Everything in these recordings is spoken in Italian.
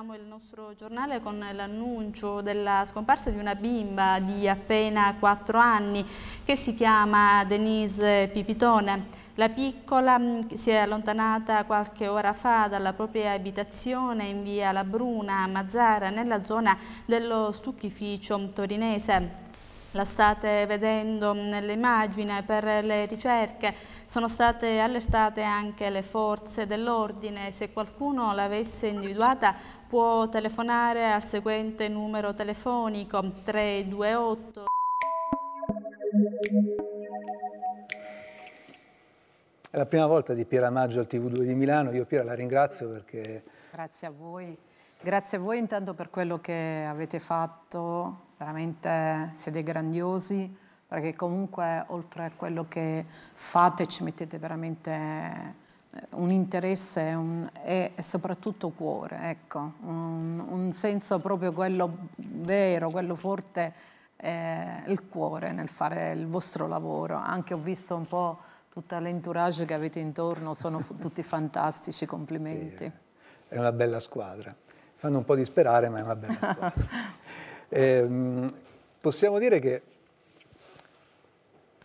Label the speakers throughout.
Speaker 1: Apriamo il nostro
Speaker 2: giornale con l'annuncio della scomparsa di una bimba di appena 4 anni che si chiama Denise Pipitone. La piccola mm, si è allontanata qualche ora fa dalla propria abitazione in via La Bruna a Mazzara nella zona dello stucchificio torinese. La state vedendo nell'immagine per le ricerche, sono state allertate anche le forze dell'ordine, se qualcuno l'avesse individuata può telefonare al seguente numero telefonico 328.
Speaker 3: È la prima volta di Piera Maggio al TV2 di Milano, io Piera la ringrazio perché...
Speaker 2: Grazie a voi, grazie a voi intanto per quello che avete fatto veramente siete grandiosi perché comunque oltre a quello che fate ci mettete veramente eh, un interesse un, e, e, soprattutto cuore, ecco, un, un, senso proprio quello vero, quello forte, eh, il cuore nel fare il vostro lavoro. Anche ho visto un po' tutta l'entourage che avete intorno, sono tutti fantastici, complimenti. Sì,
Speaker 3: è una bella squadra. Fanno un po' disperare, ma è una bella squadra. Eh, possiamo dire che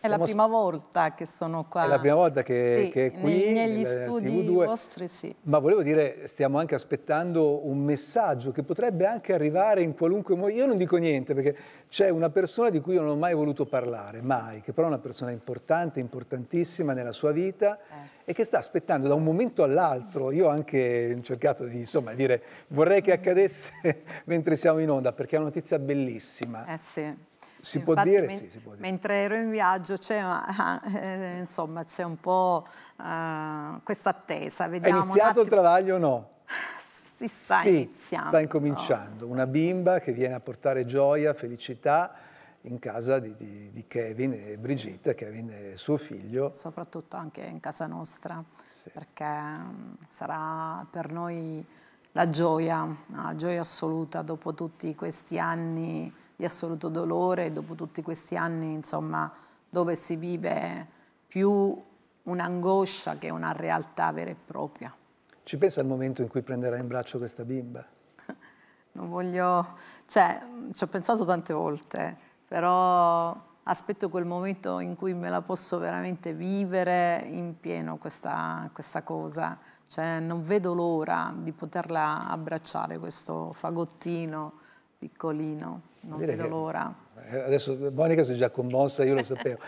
Speaker 2: è la prima volta che sono qua. È la prima
Speaker 3: volta che, sì, che è qui. Negli studi vostri, sì. Ma volevo dire, stiamo anche aspettando un messaggio che potrebbe anche arrivare in qualunque modo. Io non dico niente perché c'è una persona di cui io non ho mai voluto parlare, mai, che però è una persona importante, importantissima nella sua vita eh. e che sta aspettando da un momento all'altro. Io ho anche cercato di insomma, dire vorrei che accadesse mentre siamo in onda perché è una notizia bellissima. Eh sì si, eh, Infatti, può dire, sì, si
Speaker 2: può dire, Mentre ero in viaggio c'è eh, un po' eh, questa attesa. Vediamo È iniziato il
Speaker 3: travaglio o no?
Speaker 2: Si sta sì, iniziando. sta incominciando.
Speaker 3: Una bimba che viene a portare gioia, felicità in casa
Speaker 2: di, di, di Kevin e Brigitte, sì. Kevin e suo figlio. Soprattutto anche in casa nostra, sì. perché mm, sarà per noi la gioia, la gioia assoluta dopo tutti questi anni di assoluto dolore dopo tutti questi anni insomma, dove si vive più un'angoscia che una realtà vera e propria.
Speaker 3: Ci pensa il momento in cui prenderà in braccio questa bimba?
Speaker 2: non voglio... cioè, ci ho pensato tante volte, però aspetto quel momento in cui me la posso veramente vivere in pieno questa, questa cosa. Cioè, non vedo l'ora di poterla abbracciare, questo fagottino, piccolino, non Direi vedo l'ora.
Speaker 3: Eh, adesso Monica si è già commossa, io lo sapevo,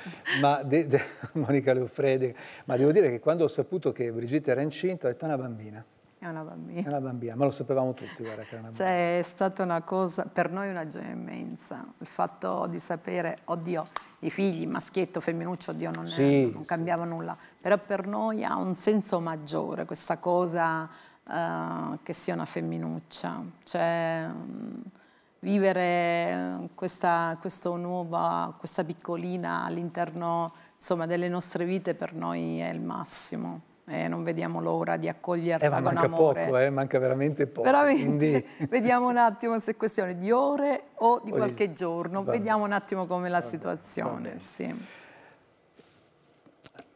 Speaker 3: ma de, de, Monica Leofrede, ma devo dire che quando ho saputo che Brigitte era incinta ho detto è una bambina.
Speaker 2: È una bambina. È
Speaker 3: una bambina, ma lo sapevamo tutti, guarda
Speaker 1: che era una cioè,
Speaker 2: bambina. è stata una cosa, per noi una gioia immensa, il fatto di sapere, oddio, i figli, maschietto, femminuccio, oddio, non, sì, è, eh, non sì. cambiava nulla, però per noi ha un senso maggiore questa cosa uh, che sia una femminuccia, cioè... Mm, vivere eh, questa, questa nuova, questa piccolina all'interno delle nostre vite per noi è il massimo. Eh, non vediamo l'ora di accoglierla eh, ma manca poco,
Speaker 3: eh, manca veramente poco. Veramente. Quindi...
Speaker 2: Vediamo un attimo se è questione di ore o di o qualche di... giorno. Va Vediamo bene. un attimo come la va situazione. Sì.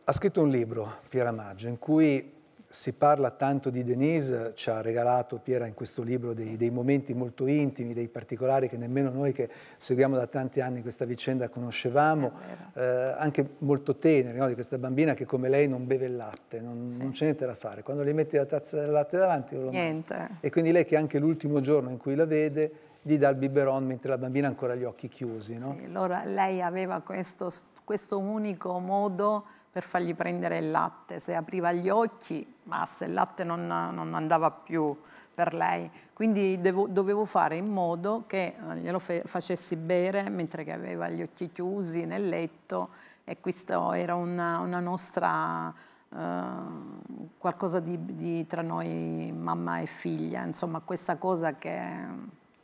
Speaker 3: Ha scritto un libro, Piera Maggio, in cui si parla tanto di Denise, ci ha regalato Piera in questo libro dei, dei, momenti molto intimi, dei particolari che nemmeno noi che seguiamo da tanti anni questa vicenda conoscevamo, eh, anche molto teneri, no? di questa bambina che come lei non beve il latte, non, sì. non c'è niente da fare, quando le metti la tazza del latte davanti non lo
Speaker 2: niente.
Speaker 3: E quindi lei che anche l'ultimo giorno in cui la vede gli dà il biberon mentre la bambina ha ancora gli occhi chiusi. No? Sì,
Speaker 2: allora lei aveva questo, questo unico modo per fargli prendere il latte, se apriva gli occhi, ma se il latte non, non andava più per lei. Quindi devo, dovevo fare in modo che eh, glielo facessi bere mentre che aveva gli occhi chiusi nel letto e questo era una, una nostra... Uh, qualcosa di, di, tra noi mamma e figlia, insomma questa cosa che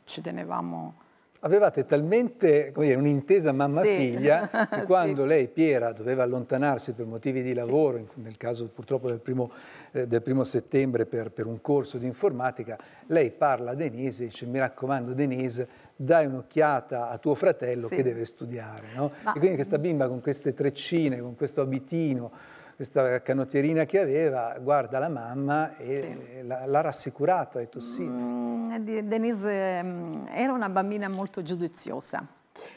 Speaker 2: ci tenevamo
Speaker 3: avevate talmente dire, un'intesa mamma sì. figlia che quando sì. lei, Piera, doveva allontanarsi per motivi di lavoro, sì. nel caso purtroppo del primo, eh, del primo settembre per, per, un corso di informatica, lei parla a Denise e dice mi raccomando Denise dai un'occhiata a tuo fratello che deve studiare. No? Ma... E quindi questa mm. bimba con queste treccine, con questo abitino, questa canottierina che aveva, guarda la mamma e sì. l'ha rassicurata, ha detto sì. Mm,
Speaker 2: Denise mm, era una bambina molto giudiziosa.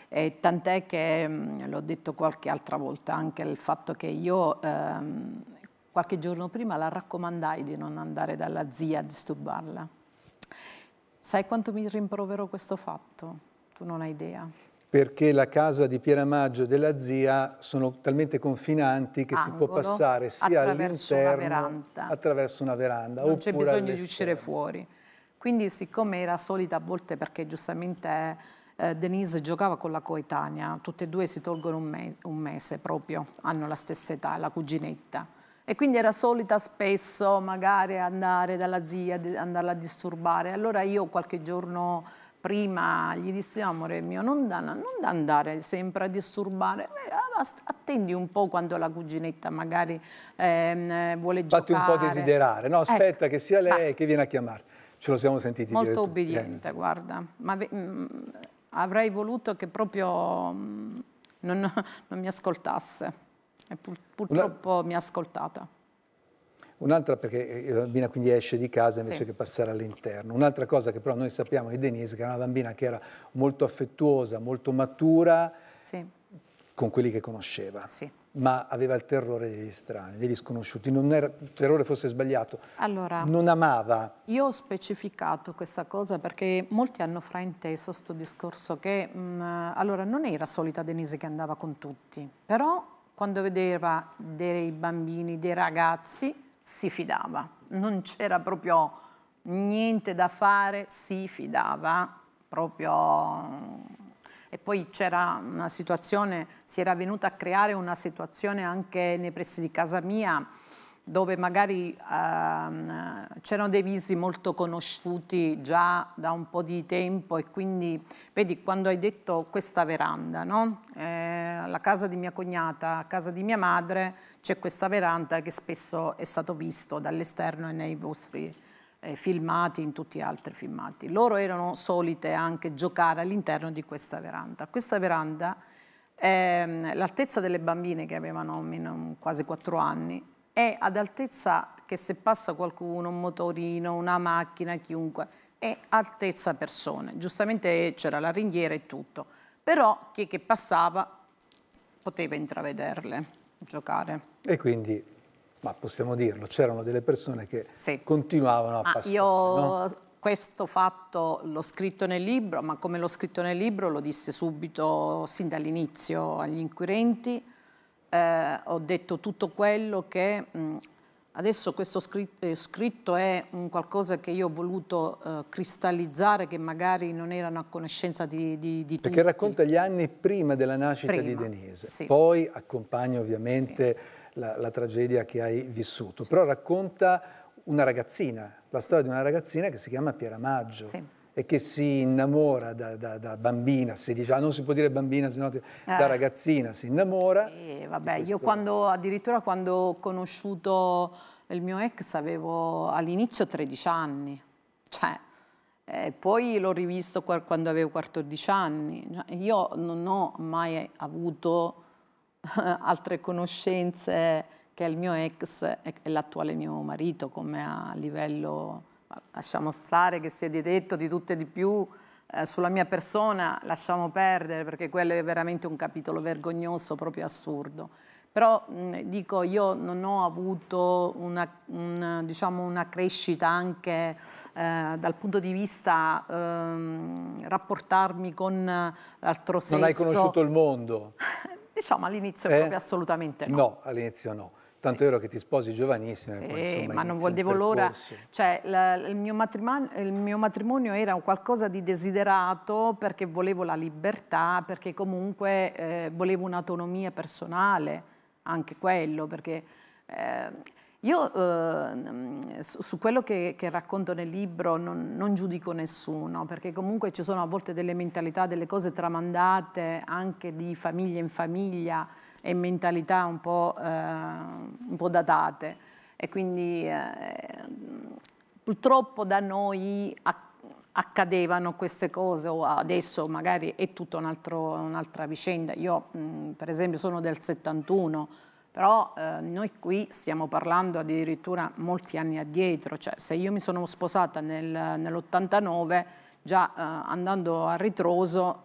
Speaker 2: tant'è che, mm, l'ho detto qualche altra volta, anche il fatto che io ehm, qualche giorno prima la raccomandai di non andare dalla zia a disturbarla. Sai quanto mi rimprovero questo fatto? Tu non hai idea
Speaker 3: perché la casa di Piera Maggio e della zia sono talmente confinanti che Angolo, ah, si può passare sia all'interno attraverso una
Speaker 2: veranda. Non c'è bisogno di uscire fuori. Quindi siccome era solita a volte perché giustamente eh, Denise giocava con la coetanea, tutte e due si tolgono un, me un mese proprio, hanno la stessa età, la cuginetta. E quindi era solita spesso magari andare dalla zia, andarla a disturbare. Allora io qualche giorno prima gli disse amore mio non da, non da andare sempre a disturbare eh, attendi un po' quando la cuginetta magari ehm, vuole Fatti giocare fatti un po' desiderare
Speaker 3: no ecco. aspetta ecco. che sia lei ah. che viene a chiamarti ce lo siamo sentiti molto eh. obbediente
Speaker 2: tu. guarda ma mh, mm, avrei voluto che proprio mh, mm, non, non, mi ascoltasse e pur, purtroppo Una... mi ha ascoltata
Speaker 3: Un'altra perché eh, la bambina quindi esce di casa invece sì. che passare all'interno. Un'altra cosa che però noi sappiamo di Denise, che era una bambina che era molto affettuosa, molto matura, sì. con quelli che conosceva. Sì. Ma aveva il terrore degli strani, degli sconosciuti. Non era, il terrore fosse sbagliato.
Speaker 2: Allora, non
Speaker 3: amava.
Speaker 2: Io ho specificato questa cosa perché molti hanno frainteso questo discorso che mh, mm, allora non era solita Denise che andava con tutti, però quando vedeva dei bambini, dei ragazzi si fidava, non c'era proprio niente da fare, si fidava proprio. E poi c'era una situazione, si era venuta a creare una situazione anche nei pressi di casa mia dove magari ehm, c'erano dei visi molto conosciuti già da un po' di tempo e quindi, vedi, quando hai detto questa veranda, no? Eh, la casa di mia cognata, la casa di mia madre, c'è questa veranda che spesso è stato visto dall'esterno e nei vostri eh, filmati, in tutti gli altri filmati. Loro erano solite anche giocare all'interno di questa veranda. Questa veranda, ehm, l'altezza delle bambine che avevano quasi 4 anni, è ad altezza che se passa qualcuno, un motorino, una macchina, chiunque, è altezza persone. Giustamente c'era la ringhiera e tutto, però chi che passava poteva intravederle, giocare.
Speaker 3: E quindi, ma possiamo dirlo, c'erano delle persone che sì. continuavano a ah, passare. Io no?
Speaker 2: questo fatto l'ho scritto nel libro, ma come l'ho scritto nel libro lo disse subito, sin dall'inizio, agli inquirenti, eh, ho detto tutto quello che mh, adesso questo scritto, eh, scritto è qualcosa che io ho voluto eh, cristallizzare che magari non erano a conoscenza di, di, di Perché racconta
Speaker 3: gli anni prima della nascita prima, di Denise, sì. poi accompagna ovviamente sì. la, la, tragedia che hai vissuto, sì. però racconta una ragazzina, la storia di una ragazzina che si chiama Piera Maggio. Sì e che si innamora da, da, da bambina, si dice, ah, non si può dire bambina, sennò eh. da ragazzina si innamora.
Speaker 2: E vabbè, questo... io quando, addirittura quando ho conosciuto il mio ex avevo all'inizio 13 anni, cioè, eh, poi l'ho rivisto quando avevo 14 anni, io non ho mai avuto eh, altre conoscenze che il mio ex e l'attuale mio marito come a livello lasciamo stare che si è detto di tutto e di più eh, sulla mia persona, lasciamo perdere perché quello è veramente un capitolo vergognoso, proprio assurdo. Però mh, dico, io non ho avuto una, un, diciamo una crescita anche eh, dal punto di vista eh, rapportarmi con l'altro sesso. Non hai conosciuto
Speaker 3: il mondo?
Speaker 2: diciamo all'inizio eh? proprio assolutamente no. No,
Speaker 3: all'inizio no. Tanto è vero che ti sposi giovanissima. Sì, poi, insomma, ma non volevo l'ora.
Speaker 2: Cioè, la, il, mio il, mio matrimonio era qualcosa di desiderato perché volevo la libertà, perché comunque eh, volevo un'autonomia personale, anche quello, perché... Eh, io eh, su quello che, che, racconto nel libro non, non, giudico nessuno, perché comunque ci sono a volte delle mentalità, delle cose tramandate anche di famiglia in famiglia, e mentalità un po', eh, un po datate e quindi eh, purtroppo da noi accadevano queste cose o adesso magari è tutta un'altra vicenda. Io mh, mm, per esempio sono del 71, però eh, noi qui stiamo parlando addirittura molti anni addietro, cioè se io mi sono sposata nel, nell'89 già eh, andando a ritroso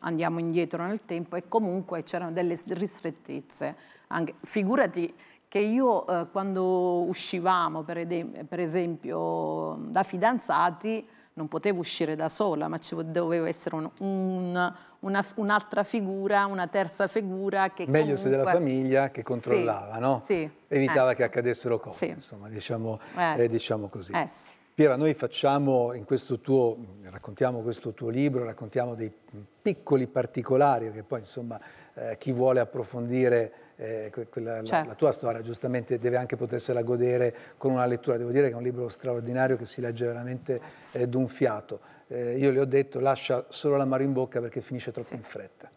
Speaker 2: andiamo indietro nel tempo e comunque c'erano delle ristrettezze. Anche, figurati che io eh, quando uscivamo, per, per, esempio, da fidanzati, non potevo uscire da sola, ma ci doveva essere un, un, un'altra un figura, una terza figura che Meglio comunque... se della
Speaker 3: famiglia che controllava, sì, no? Sì. Evitava eh. che accadessero cose, sì. insomma, diciamo, eh, eh sì. diciamo così. Eh sì. Piera, noi facciamo in questo tuo, raccontiamo questo tuo libro, raccontiamo dei piccoli particolari che poi insomma eh, chi vuole approfondire eh, quella, certo. la, la, tua storia giustamente deve anche potersela godere con una lettura, devo dire che è un libro straordinario che si legge veramente eh, d'un fiato. Eh, io le ho detto lascia solo la mano in bocca perché finisce troppo sì. in fretta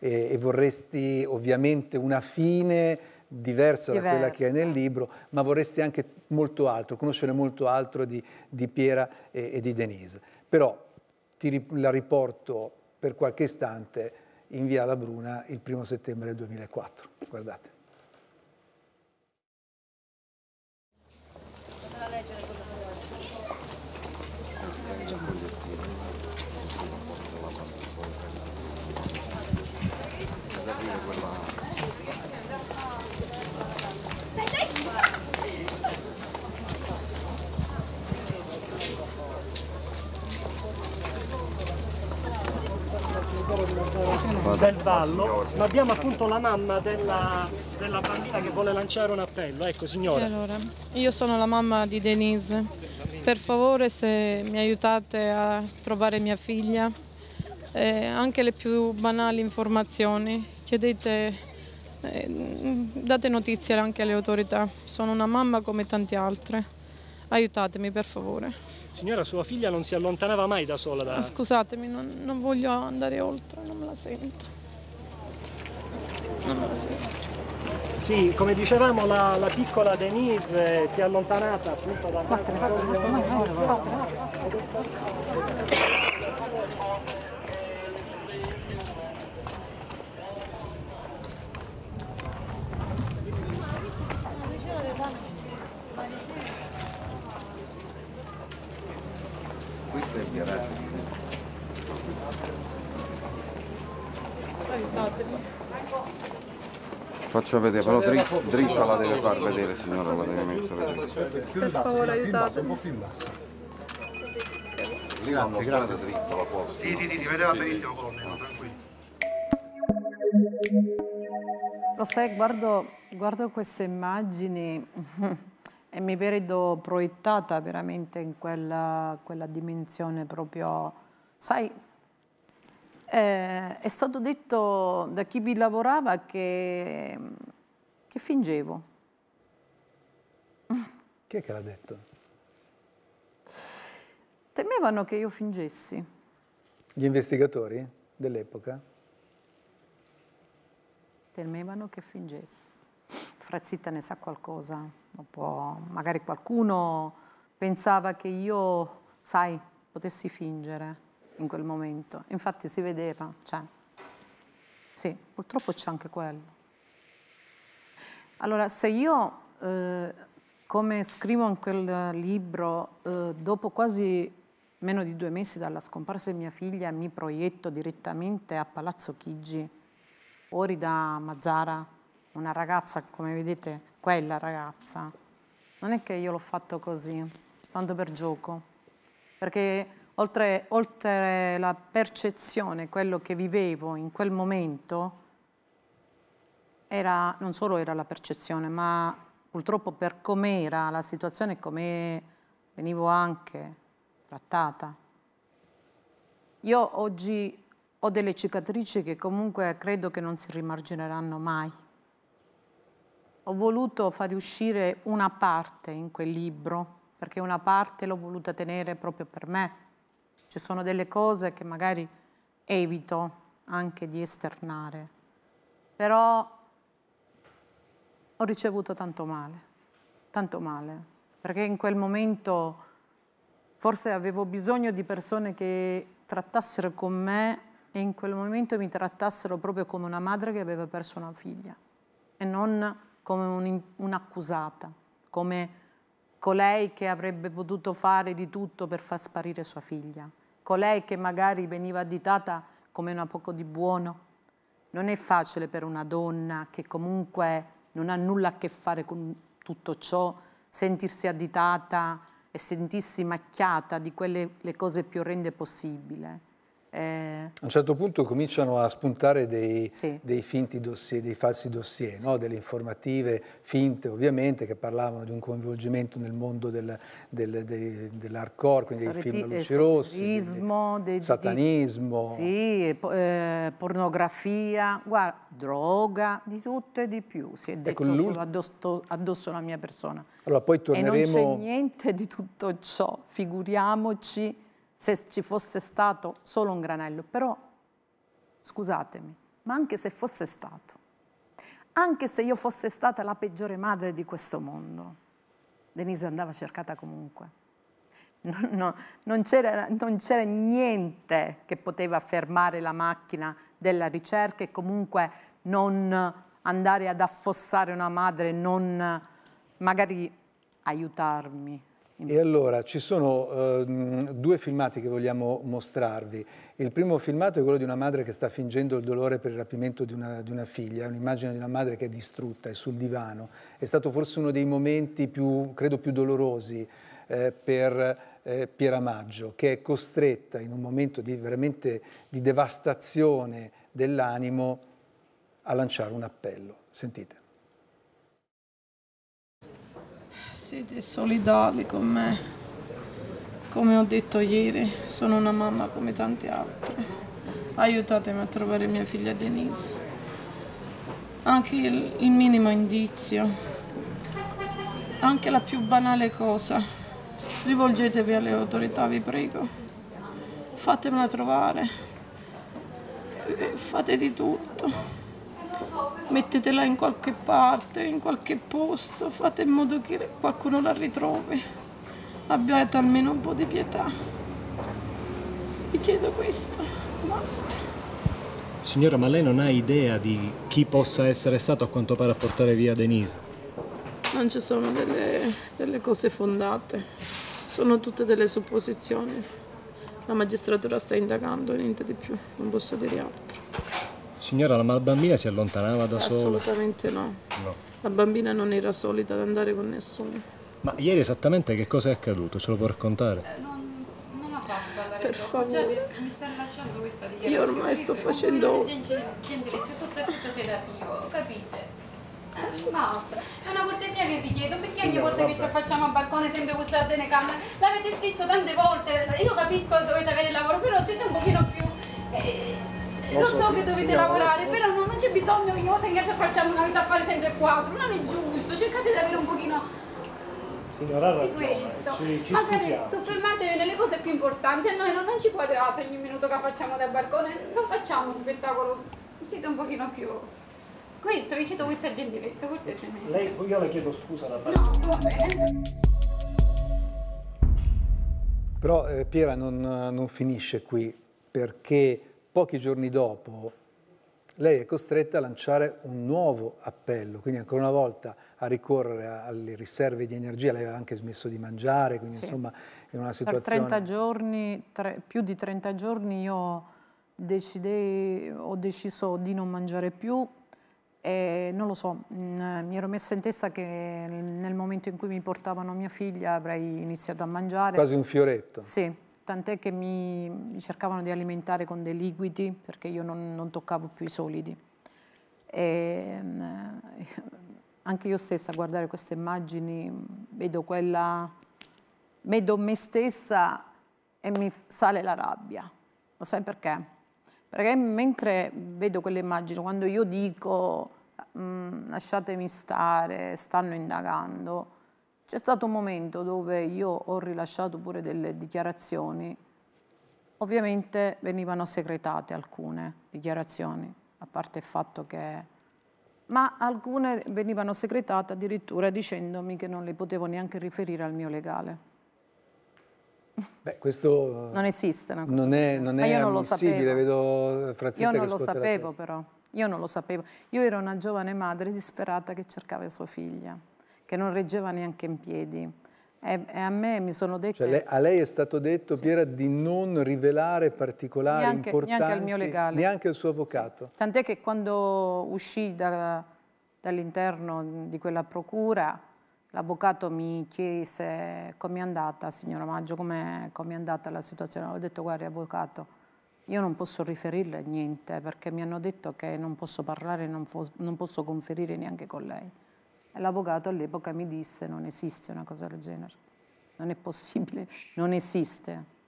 Speaker 3: e, e vorresti ovviamente una fine diversa, diversa, da quella che è nel libro, ma vorresti anche molto altro, conoscere molto altro di, di Piera e, e, di Denise. Però ti, la riporto per qualche istante in Via La Bruna il primo settembre 2004. Guardate.
Speaker 1: del ballo, ma abbiamo appunto la mamma della, della bambina che vuole lanciare un appello. Ecco signora. Allora, io sono la mamma di Denise. Per favore se mi aiutate a trovare mia figlia, eh, anche le più banali informazioni, chiedete, eh, date notizie anche alle autorità. Sono una mamma come tante altre. Aiutatemi per favore.
Speaker 2: Signora, sua figlia non si allontanava mai da sola da... Ah,
Speaker 1: scusatemi, non, non voglio andare oltre, non me la sento.
Speaker 2: Non me la sento. Sì, come dicevamo la, la, piccola Denise
Speaker 1: eh, si è allontanata appunto da casa. Faccio vedere, però dr dritta la deve far vedere signora, la deve mettere. Per favore aiutate. Lì l'hanno mostrata dritta la posta. Sì, sì, sì, si vedeva benissimo colonnello, ah. tranquillo.
Speaker 2: Lo sai, guardo, guardo queste immagini e mi vedo proiettata veramente in quella, quella dimensione proprio, sai, eh, è stato detto da chi vi lavorava che, che fingevo.
Speaker 3: Chi è che l'ha detto?
Speaker 2: Temevano che io fingessi.
Speaker 3: Gli investigatori dell'epoca?
Speaker 2: Temevano che fingessi. Frazzitta ne sa qualcosa, magari qualcuno pensava che io, sai, potessi fingere in quel momento, infatti si vedeva, cioè, sì, purtroppo c'è anche quello. Allora, se io, eh, come scrivo in quel libro, eh, dopo quasi meno di due mesi dalla scomparsa di mia figlia, mi proietto direttamente a Palazzo Chigi, fuori da Mazzara, una ragazza, come vedete, quella ragazza. Non è che io l'ho fatto così, tanto per gioco, perché oltre, oltre la percezione, quello che vivevo in quel momento, era, non solo era la percezione, ma purtroppo per com'era la situazione, come venivo anche trattata. Io oggi ho delle cicatrici che comunque credo che non si rimargineranno mai. Ho voluto far uscire una parte in quel libro, perché una parte l'ho voluta tenere proprio per me, ci sono delle cose che magari evito anche di esternare, però ho ricevuto tanto male, tanto male, perché in quel momento forse avevo bisogno di persone che trattassero con me e in quel momento mi trattassero proprio come una madre che aveva perso una figlia e non come un'accusata, come colei che avrebbe potuto fare di tutto per far sparire sua figlia colei ecco, che magari veniva additata come una poco di buono. Non è facile per una donna che comunque non ha nulla a che fare con tutto ciò sentirsi additata e sentirsi macchiata di quelle le cose più orrende possibile. Eh... A
Speaker 3: un certo punto cominciano a spuntare dei, sì. dei finti dossier, dei falsi dossier, sì. no? delle informative finte ovviamente che parlavano di un coinvolgimento nel mondo del, del, del, dell'hardcore, quindi Sareti, dei film a luci rossi,
Speaker 2: de, satanismo, di, sì, eh, pornografia, guarda, droga, di tutto e di più, si è ecco, detto ecco, solo addosso, addosso, alla mia persona. Allora, poi torneremo... E non c'è niente di tutto ciò, figuriamoci se ci fosse stato solo un granello, però scusatemi, ma anche se fosse stato, anche se io fosse stata la peggiore madre di questo mondo, Denise andava cercata comunque. No, no, non, c'era, niente che poteva fermare la macchina della ricerca e comunque non andare ad affossare una madre, non magari aiutarmi
Speaker 3: e allora ci sono eh, due filmati che vogliamo mostrarvi. Il primo filmato è quello di una madre che sta fingendo il dolore per il rapimento di una, di una figlia, è un'immagine di una madre che è distrutta, è sul divano. È stato forse uno dei momenti più, credo, più dolorosi eh, per eh, Piera Maggio, che è costretta in un momento di, veramente di devastazione dell'animo a lanciare un appello. Sentite.
Speaker 1: siete solidali con me. Come ho detto ieri, sono una mamma come tante altre. Aiutatemi a trovare mia figlia Denise. Anche il, il minimo indizio, anche la più banale cosa, rivolgetevi alle autorità, vi prego. Fatemela trovare. Fate di tutto mettetela in qualche parte, in qualche posto, fate in modo che qualcuno la ritrovi, abbiate almeno un po' di pietà. Vi chiedo questo, basta.
Speaker 3: Signora, ma lei non ha idea di chi possa essere stato a quanto pare a portare via Denise?
Speaker 1: Non ci sono delle, delle cose fondate, sono tutte delle supposizioni. La magistratura sta indagando, niente di più, non posso dire altro.
Speaker 3: Signora, ma la bambina si allontanava da sola?
Speaker 1: Assolutamente no. no. La bambina non era solita ad andare con nessuno.
Speaker 3: Ma ieri esattamente che cosa è accaduto? Ce lo può raccontare?
Speaker 1: Eh, non, non ha fatto parlare per troppo. favore. Cioè, mi stai lasciando questa dichiarazione. Io ormai sto facendo... Gentilezza sottaffitta sedativo, capite? Ah, eh, basta, è una cortesia che vi chiedo, perché ogni volta che ci affacciamo a balcone sempre gustate le camere? L'avete visto tante volte, io capisco che dovete avere lavoro, però siete un pochino più... Eh, lo so che dovete lavorare, però non, non c'è bisogno ogni volta che facciamo una vita a fare sempre quattro, non è giusto, cercate di avere un pochino signora ha ragione, ci, ci Magari soffermatevi nelle cose più importanti a noi non, non, ci quadrate ogni minuto che facciamo dal balcone, non facciamo spettacolo, siete un pochino più... Questo, vi chiedo questa gentilezza, cortesemente. Lei,
Speaker 3: io le chiedo scusa da parte. No, va bene. Però eh, Piera non, non finisce qui, perché pochi giorni dopo lei è costretta a lanciare un nuovo appello, quindi ancora una volta a ricorrere alle riserve di energia, lei aveva anche smesso di mangiare, quindi sì. insomma in una situazione... Per
Speaker 2: giorni, tre, più di 30 giorni io decide, ho deciso di non mangiare più e non lo so, mm, mi ero messa in testa che nel momento in cui mi portavano mia figlia avrei iniziato a mangiare. Quasi un fioretto. Sì, tant'è che mi cercavano di alimentare con dei liquidi perché io non, non toccavo più i solidi. E, mm, anche io stessa a guardare queste immagini vedo quella, vedo me stessa e mi sale la rabbia. Lo sai perché? Perché mentre vedo quelle immagini, quando io dico mm, lasciatemi stare, stanno indagando, c'è stato un momento dove io ho rilasciato pure delle dichiarazioni, ovviamente venivano segretate alcune dichiarazioni, a parte il fatto che... Ma alcune venivano segretate addirittura dicendomi che non le potevo neanche riferire al mio legale.
Speaker 3: Beh, questo eh, non
Speaker 2: esiste una cosa. Non
Speaker 3: è, non è non ammissibile, vedo Frazzetta Io non lo sapevo
Speaker 2: però, io non lo sapevo. Io ero una giovane madre disperata che cercava sua figlia che non reggeva neanche in piedi. E, e a me mi sono detto... Cioè lei,
Speaker 3: a lei è stato detto, sì. Piera, di non rivelare sì. particolari neanche, importanti... Neanche al mio legale. Neanche al suo avvocato. Sì.
Speaker 2: Tant'è che quando uscì da, dall'interno di quella procura, l'avvocato mi chiese come è andata, signora Maggio, come è andata la situazione. Ho detto, guardi, avvocato, io non posso riferirle niente perché mi hanno detto che non posso parlare, non, non posso conferire neanche con lei. L'avvocato all'epoca mi disse non esiste una cosa del genere, non è possibile, non esiste.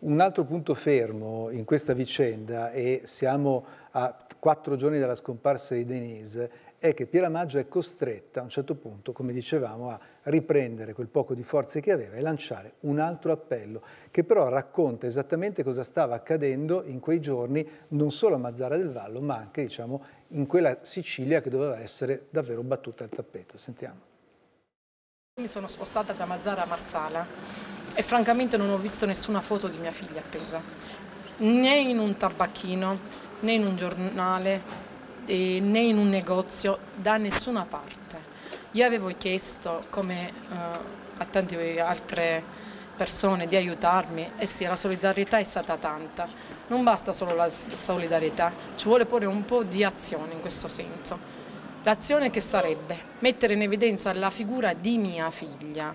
Speaker 2: Un
Speaker 3: altro punto fermo in questa vicenda, e siamo a quattro giorni dalla scomparsa di Denise, è che Piera Maggio è costretta a un certo punto, come dicevamo, a riprendere quel poco di forze che aveva e lanciare un altro appello, che però racconta esattamente cosa stava accadendo in quei giorni non solo a Mazzara del Vallo, ma anche diciamo, in quella Sicilia che doveva essere davvero battuta al tappeto. Sentiamo.
Speaker 2: Mi sono spostata da Mazzara a Marsala e francamente non ho visto nessuna foto di mia figlia appesa, né in un tabacchino, né in un giornale, né in un negozio, da nessuna parte. Io avevo chiesto, come eh, a tante altre persone, di aiutarmi e sì, la solidarietà è stata tanta. Non basta solo la solidarietà, ci vuole pure un po' di azione in questo senso. L'azione che sarebbe mettere in evidenza la figura di mia figlia,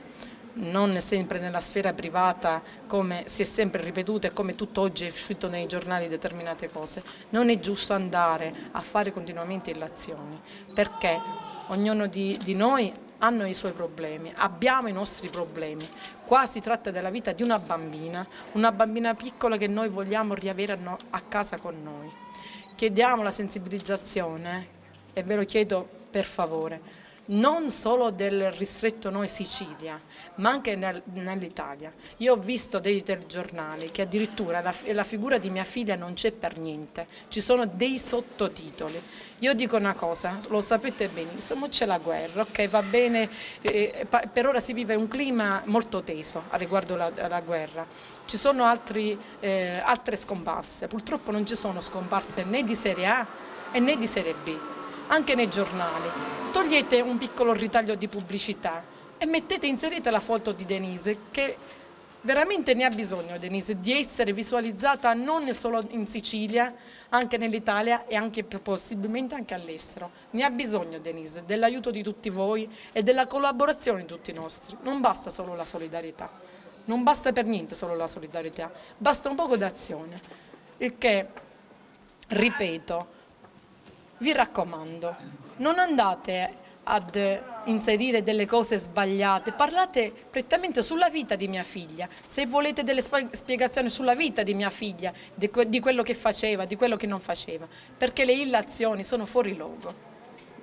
Speaker 2: non sempre nella sfera privata come si è sempre ripetuto e come tutt'oggi è uscito nei giornali determinate cose. Non è giusto andare a fare continuamente illazioni perché ognuno di, di noi hanno i suoi problemi, abbiamo i nostri problemi, Qua si tratta della vita di una bambina, una bambina piccola che noi vogliamo riavere a casa con noi. Chiediamo la sensibilizzazione e ve lo chiedo per favore, non solo del ristretto noi Sicilia, ma anche nel, nell'Italia. Io ho visto dei telegiornali che addirittura la, la figura di mia figlia non c'è per niente, ci sono dei sottotitoli. Io dico una cosa, lo sapete benissimo, c'è la guerra, ok va bene, eh, per ora si vive un clima molto teso riguardo alla guerra, ci sono altri, eh, altre scomparse, purtroppo non ci sono scomparse né di serie A né di serie B anche nei giornali. Togliete un piccolo ritaglio di pubblicità e mettete, inserite la foto di Denise che veramente ne ha bisogno Denise di essere visualizzata non solo in Sicilia, anche nell'Italia e anche possibilmente anche all'estero. Ne ha bisogno Denise dell'aiuto di tutti voi e della collaborazione di tutti i nostri. Non basta solo la solidarietà, non basta per niente solo la solidarietà, basta un poco d'azione. Il che, ripeto, vi raccomando, non andate ad inserire delle cose sbagliate, parlate prettamente sulla vita di mia figlia, se volete delle spiegazioni sulla vita di mia figlia, di, que di quello che faceva, di quello che non faceva, perché le illazioni sono fuori luogo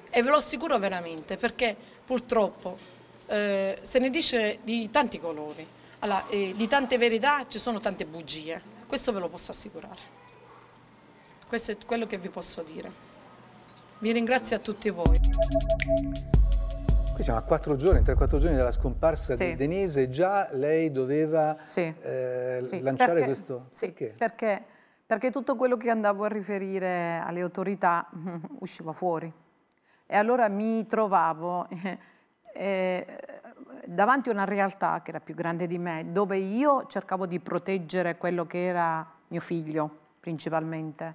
Speaker 2: e ve lo assicuro veramente perché purtroppo eh, se ne dice di tanti colori, allora, eh, di tante verità ci sono tante bugie, questo ve lo posso assicurare, questo è quello che vi posso dire. Vi ringrazio a tutti voi.
Speaker 3: Qui siamo a quattro giorni, 3-4 giorni dalla scomparsa sì. di Denise, e già lei doveva sì. Eh, sì. lanciare perché, questo... Perché?
Speaker 2: perché? Perché tutto quello che andavo a riferire alle autorità usciva fuori. E allora mi trovavo eh, eh, davanti a una realtà che era più grande di me, dove io cercavo di proteggere quello che era mio figlio, principalmente.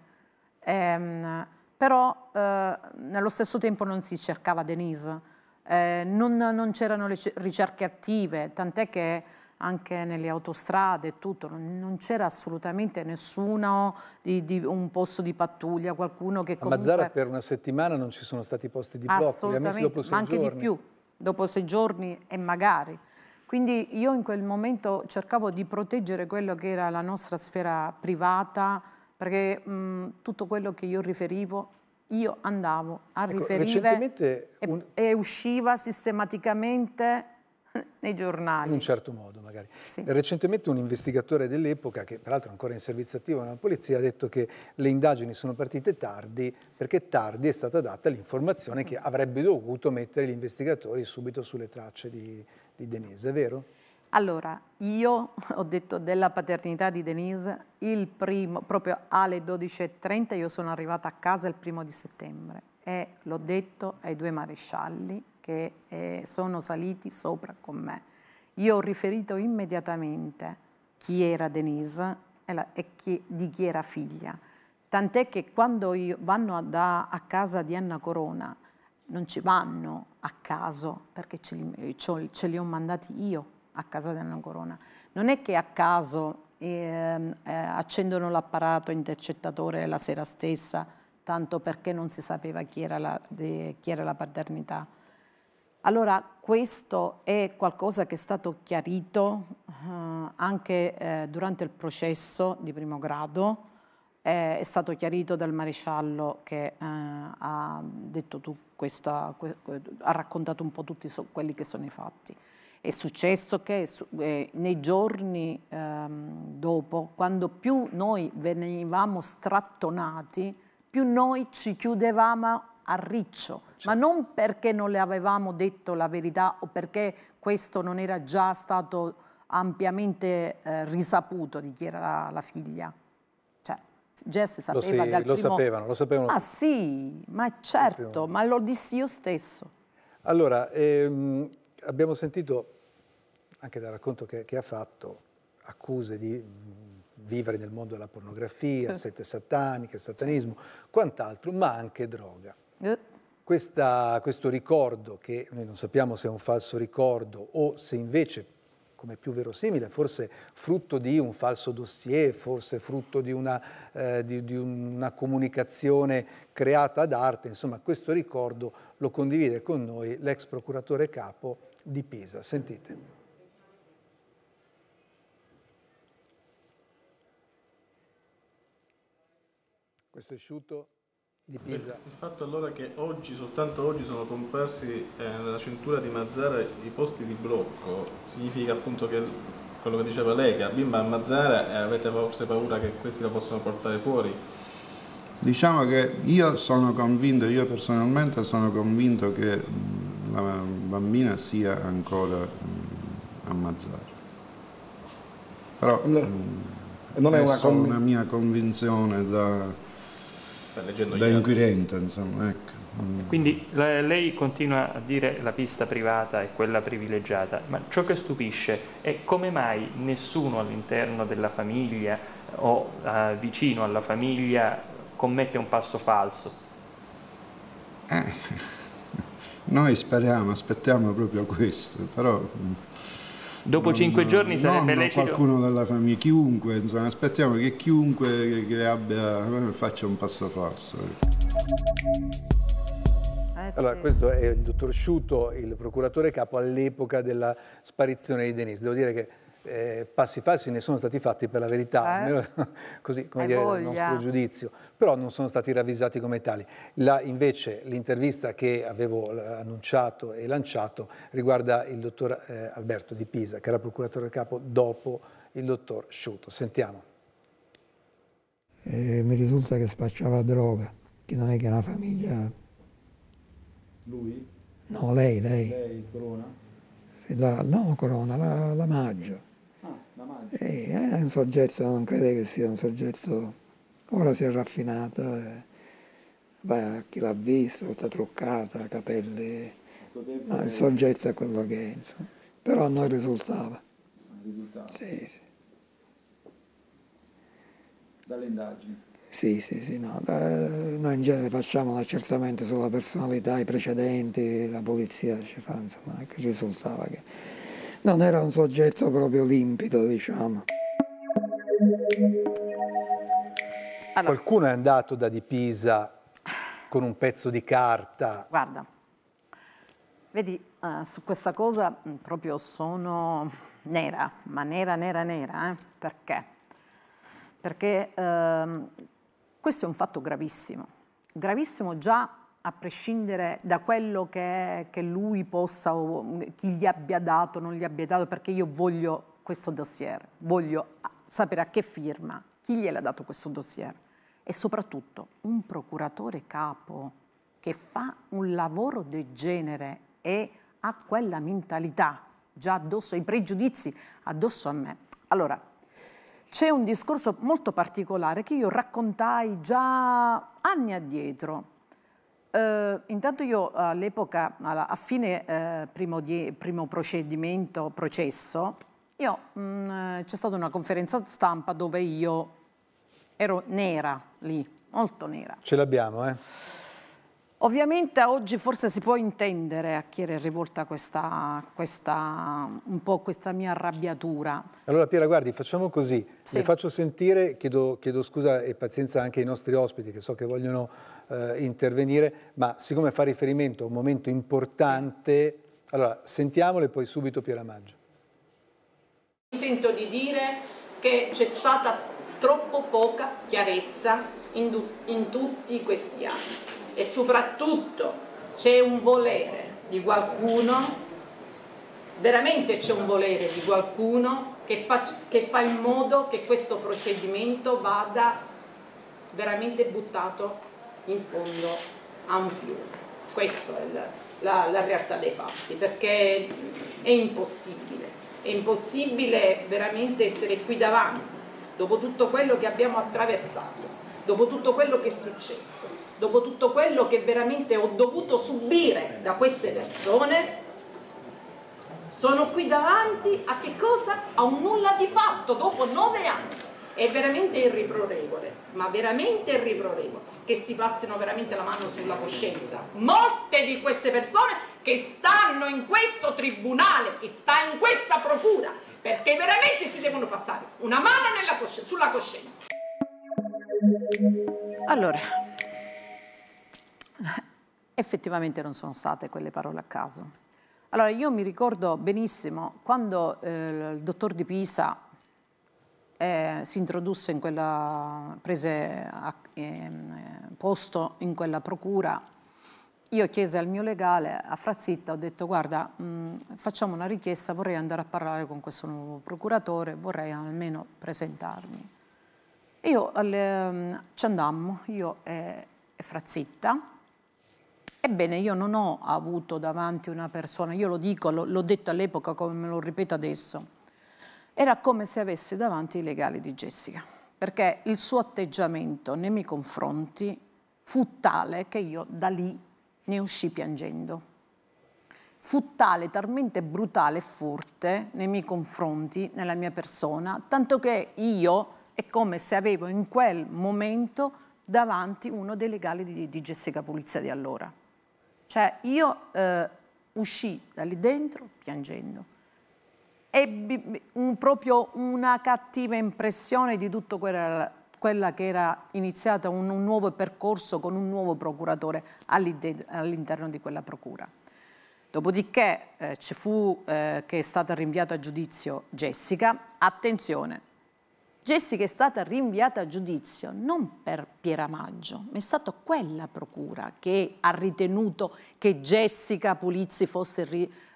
Speaker 2: Ehm, però eh, nello stesso tempo non si cercava Denise, eh, non, non c'erano le ricerche attive, tant'è che anche nelle autostrade e tutto, non, non c'era assolutamente nessuno di, di, un posto di pattuglia, qualcuno che comunque... A Mazzara
Speaker 3: per una settimana non ci sono stati posti di blocco, ma anche giorni. di più,
Speaker 2: dopo sei giorni e magari. Quindi io in quel momento cercavo di proteggere quello che era la nostra sfera privata, perché mh, tutto quello che io riferivo, io andavo a ecco, riferire un... e, e usciva sistematicamente nei giornali. In un
Speaker 3: certo modo, magari. Sì. Recentemente un investigatore dell'epoca, che peraltro è ancora in servizio attivo nella polizia, ha detto che le indagini sono partite tardi sì. perché tardi è stata data l'informazione sì. che mm. avrebbe dovuto mettere gli investigatori subito sulle tracce di, di Denise, è vero?
Speaker 2: Allora, io ho detto della paternità di Denise, il primo, proprio alle 12.30 io sono arrivata a casa il primo di settembre e l'ho detto ai due marescialli che eh, sono saliti sopra con me. Io ho riferito immediatamente chi era Denise e, la, e chi, di chi era figlia. Tant'è che quando io, vanno a, da, a casa di Anna Corona non ci vanno a caso perché ce li, eh, ce li ho mandati io a casa della corona. Non è che a caso eh, eh, accendono l'apparato intercettatore la sera stessa, tanto perché non si sapeva chi era la, de, chi era la paternità. Allora questo è qualcosa che è stato chiarito eh, anche eh, durante il processo di primo grado, eh, è stato chiarito dal maresciallo che eh, ha, questa, ha raccontato un po' tutti so, quelli che sono i fatti. È successo che eh, nei giorni ehm, dopo, quando più noi venivamo strattonati, più noi ci chiudevamo a riccio, cioè. ma certo. non perché non le avevamo detto la verità o perché questo non era già stato ampiamente eh, risaputo di chi era la, la figlia. Cioè, Jess sapeva lo, si, dal lo primo... sapevano, lo sapevano. Ah sì, ma certo, primo... ma lo dissi io stesso. Allora, ehm, abbiamo sentito
Speaker 3: anche dal racconto che, che ha fatto, accuse di vivere nel mondo della pornografia, sì. sette sataniche, satanismo, sì. quant'altro, ma anche droga. Eh. Questa, questo ricordo, che noi non sappiamo se è un falso ricordo o se invece, come più verosimile, forse frutto di un falso dossier, forse frutto di una, eh, di, di una comunicazione creata ad arte, insomma questo ricordo lo condivide con noi l'ex procuratore capo di Pisa. Sentite. questo asciutto di Pisa. Il fatto
Speaker 1: allora che oggi, soltanto oggi, sono comparsi eh, nella cintura di Mazzara i posti di blocco, significa appunto che quello che diceva lei, che la bimba a Mazzara eh, avete forse paura che questi la possano portare fuori? Diciamo che io sono convinto, io personalmente sono convinto che la bambina sia ancora mm, a Mazzara. Però no. Mm, non è una, una mia convinzione da leggendo da inquirente, insomma, ecco. Mm.
Speaker 3: Quindi lei continua a dire la pista privata è quella privilegiata,
Speaker 2: ma ciò che stupisce è come mai nessuno all'interno della famiglia o eh, vicino alla famiglia commette un passo falso.
Speaker 1: Eh, noi speriamo, aspettiamo proprio questo, però mm, Dopo non, cinque giorni sarebbe no, lecito... qualcuno della famiglia, chiunque, insomma, aspettiamo che chiunque che abbia, faccia un passo falso. Eh, allora,
Speaker 3: questo è il dottor Sciuto, il procuratore capo all'epoca della sparizione di Denise. Devo dire che eh, passi falsi ne sono stati fatti per la verità, eh? così come dire voglia. il nostro giudizio, però non sono stati ravvisati come tali. La, invece l'intervista che avevo annunciato e lanciato riguarda il dottor eh, Alberto Di Pisa, che era procuratore capo dopo il dottor Sciuto. Sentiamo. Eh, mi risulta che spacciava droga, che non è che una famiglia... Lui?
Speaker 1: No, lei, lei.
Speaker 3: Lei, Corona? La, no, Corona, la, la Maggio eh, è un soggetto, non crede che sia un soggetto, ora si è raffinata, eh, va chi l'ha visto, tutta truccata, capelli, ma il soggetto è quello che è, insomma. però a noi risultava. risultava. Sì, sì. Dalle indagini? Sì, sì, sì, no. Da, noi in genere facciamo l'accertamento sulla personalità, i precedenti, la polizia ci fa, insomma, che risultava che non era un soggetto proprio limpido, diciamo. Allora. Qualcuno è andato da Di Pisa con un pezzo di carta. Guarda,
Speaker 2: vedi, uh, su questa cosa mm, proprio sono nera, ma nera, nera, nera. Eh? Perché? Perché uh, questo è un fatto gravissimo, gravissimo già a prescindere da quello che, che, lui possa o chi gli abbia dato, non gli abbia dato, perché io voglio questo dossier, voglio sapere a che firma, chi gliel'ha dato questo dossier. E soprattutto un procuratore capo che fa un lavoro del genere e ha quella mentalità già addosso ai pregiudizi, addosso a me. Allora, c'è un discorso molto particolare che io raccontai già anni addietro Uh, intanto io all'epoca, a fine uh, primo, die, primo, procedimento, processo, mm, c'è stata una conferenza stampa dove io ero nera lì, molto nera.
Speaker 3: Ce l'abbiamo, eh?
Speaker 2: Ovviamente oggi forse si può intendere a chi era rivolta questa, questa, un po' questa mia arrabbiatura.
Speaker 3: Allora Piera, guardi, facciamo così, sì. le faccio sentire, chiedo, chiedo scusa e pazienza anche ai nostri ospiti che so che vogliono eh, intervenire, ma siccome fa riferimento a un momento importante, allora sentiamole poi subito Piera Maggio.
Speaker 2: Mi sento di dire che c'è stata troppo poca chiarezza in, in tutti questi anni e soprattutto c'è un volere di qualcuno, veramente c'è un volere di qualcuno che fa, che fa, in modo che questo procedimento vada veramente buttato in fondo a un fiume. Questa è la, la, la realtà dei fatti, perché è impossibile, è impossibile veramente essere qui davanti, dopo tutto quello che abbiamo attraversato, dopo tutto quello che è successo, dopo tutto quello che veramente ho dovuto subire da queste persone, sono qui davanti a che cosa? A un nulla di fatto dopo nove anni è veramente irriprorevole, ma veramente irriprorevole, che si passino veramente la mano sulla coscienza. Molte di queste persone che stanno in questo tribunale, che sta in questa procura, perché veramente si devono passare una mano cosci sulla coscienza. Allora, effettivamente non sono state quelle parole a caso. Allora, io mi ricordo benissimo quando eh, il dottor Di Pisa eh, si introdusse in quella, prese a, eh, posto in quella procura. Io chiesi al mio legale, a Frazzitta, ho detto guarda mh, facciamo una richiesta, vorrei andare a parlare con questo nuovo procuratore, vorrei almeno presentarmi. Io alle, ehm, ci andammo, io e, e Frazzitta, Ebbene, io non ho avuto davanti una persona, io lo dico, l'ho detto all'epoca come me lo ripeto adesso, era come se avesse davanti i legali di Jessica, perché il suo atteggiamento nei miei confronti fu tale che io da lì ne uscì piangendo. Fu tale, talmente brutale e forte nei miei confronti, nella mia persona, tanto che io è come se avevo in quel momento davanti uno dei legali di, di Jessica Pulizia di allora. Cioè io eh, uscì da lì dentro piangendo ebbi un, proprio una cattiva impressione di tutto quella, quella che era iniziata un, un, nuovo percorso con un nuovo procuratore all'interno di quella procura. Dopodiché eh, ci fu eh, che è stata rinviata a giudizio Jessica. Attenzione, Jessica è stata rinviata a giudizio non per Pieramaggio, ma è stata quella procura che ha ritenuto che Jessica Pulizzi fosse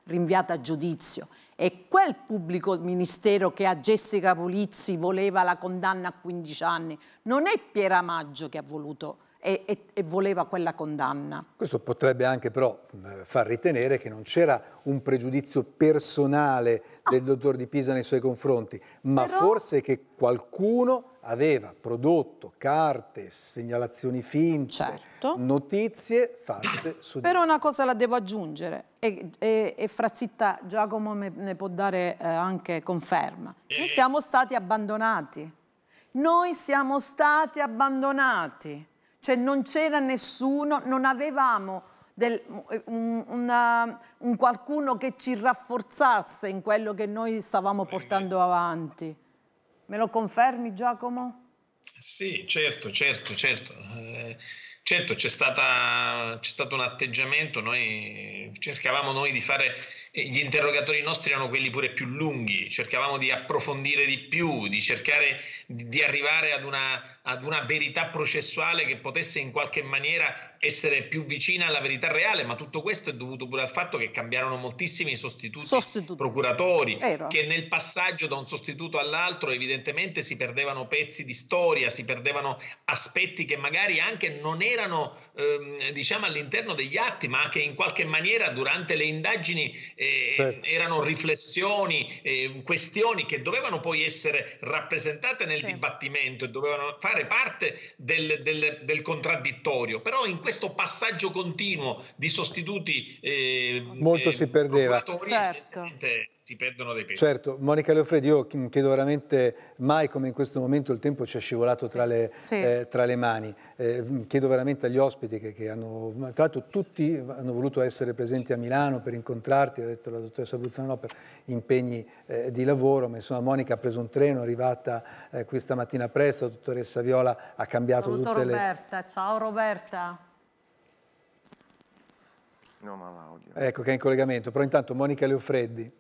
Speaker 2: rinviata a giudizio e quel pubblico ministero che a Jessica Pulizzi voleva la condanna a 15 anni, non è Piera Maggio che ha voluto e, e, e voleva quella condanna.
Speaker 3: Questo potrebbe anche però far ritenere che non c'era un pregiudizio personale ah. del dottor Di Pisa nei suoi confronti, ma però... forse che qualcuno aveva prodotto carte, segnalazioni finte, certo. notizie false su Però
Speaker 2: una cosa la devo aggiungere e, e, e Frazzitta Giacomo me, ne può dare eh, anche conferma. Noi siamo stati abbandonati. Noi siamo stati abbandonati cioè non c'era nessuno, non avevamo del, un, una, un, qualcuno che ci rafforzasse in quello che noi stavamo portando avanti. Me lo confermi Giacomo?
Speaker 3: Sì, certo, certo, certo. Eh, certo c'è, stato un atteggiamento, noi cercavamo noi di fare, eh, gli interrogatori nostri erano quelli pure più lunghi, cercavamo di approfondire di più, di cercare di arrivare ad una ad una verità processuale che potesse in qualche maniera essere più vicina alla verità reale, ma tutto questo è dovuto pure al fatto che cambiarono moltissimi sostituti, sostituti. procuratori, Era. che nel passaggio da un sostituto all'altro evidentemente si perdevano pezzi di storia, si perdevano aspetti che magari anche non erano ehm, diciamo all'interno degli atti, ma che in qualche maniera durante le indagini eh, certo. erano riflessioni, eh, questioni che dovevano poi essere rappresentate nel certo. dibattimento e dovevano fare fare parte del, del, del contraddittorio, però in questo passaggio continuo di sostituti eh, molto eh, si perdeva. Certo si perdono dei pezzi. Certo, Monica Leofredi, io chiedo veramente mai come in questo momento il tempo ci è scivolato sì. tra, le, sì. eh, tra, le, mani. Eh, chiedo veramente agli ospiti che, che, hanno, tra l'altro tutti hanno voluto essere presenti a Milano per incontrarti, ha detto la dottoressa Bruzzano per impegni eh, di lavoro, ma insomma Monica ha preso un treno, è arrivata eh, questa mattina presto, la dottoressa Viola ha cambiato Saluto tutte Roberta.
Speaker 2: le... Ciao Roberta. No, ma l'audio.
Speaker 3: ecco che è in collegamento, però intanto Monica Leofreddi.